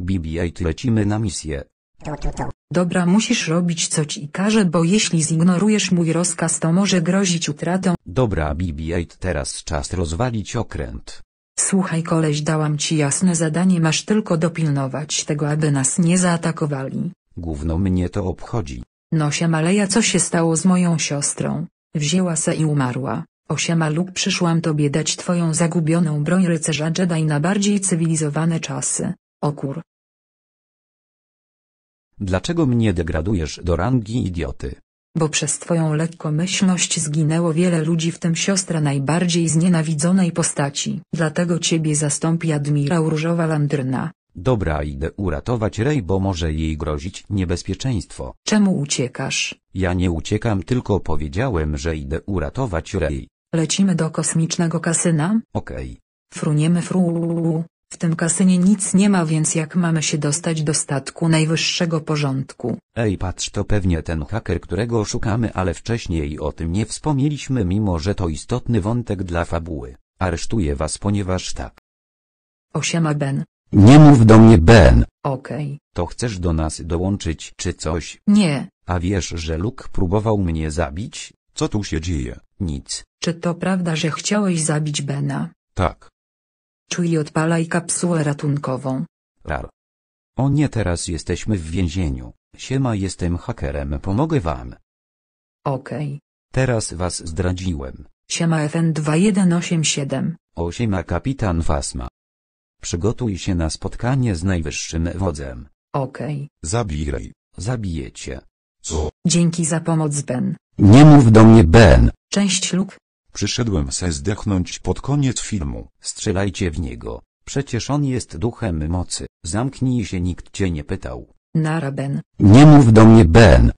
BB-8 lecimy na misję. Dobra musisz robić co ci każe bo jeśli zignorujesz mój rozkaz to może grozić utratą. Dobra BB-8 teraz czas rozwalić okręt. Słuchaj koleś dałam ci jasne zadanie masz tylko dopilnować tego aby nas nie zaatakowali. Gówno mnie to obchodzi. No się maleja co się stało z moją siostrą. Wzięła se i umarła. Osiamaluk przyszłam tobie dać twoją zagubioną broń rycerza Jedi na bardziej cywilizowane czasy, okur. Dlaczego mnie degradujesz do rangi idioty? Bo przez twoją lekkomyślność zginęło wiele ludzi w tym siostra najbardziej znienawidzonej postaci. Dlatego ciebie zastąpi admirał Różowa Landryna. Dobra idę uratować Rey, bo może jej grozić niebezpieczeństwo. Czemu uciekasz? Ja nie uciekam, tylko powiedziałem, że idę uratować Rey. Lecimy do kosmicznego kasyna? Okej. Fruniemy fru. W tym kasynie nic nie ma, więc jak mamy się dostać do statku najwyższego porządku? Ej, patrz, to pewnie ten haker, którego szukamy, ale wcześniej o tym nie wspomnieliśmy, mimo że to istotny wątek dla fabuły. Aresztuję was, ponieważ tak. Osiema Ben. Nie mów do mnie, Ben. Okej. To chcesz do nas dołączyć czy coś? Nie. A wiesz, że Luke próbował mnie zabić? Co tu się dzieje? Nic. Czy to prawda, że chciałeś zabić Bena? Tak. Czuj odpalaj kapsułę ratunkową. Rar. O nie teraz jesteśmy w więzieniu. Siema jestem hakerem, pomogę wam. Okej. Teraz was zdradziłem. Siema FN2187. O Siema, kapitan Fasma. Przygotuj się na spotkanie z najwyższym wodzem. Okej. Zabijaj. Zabijecie. Co? Dzięki za pomoc Ben. Nie mów do mnie Ben. Cześć Luke, Przyszedłem se zdechnąć pod koniec filmu. Strzelajcie w niego. Przecież on jest duchem mocy. Zamknij się nikt cię nie pytał. Nara Ben. Nie mów do mnie Ben.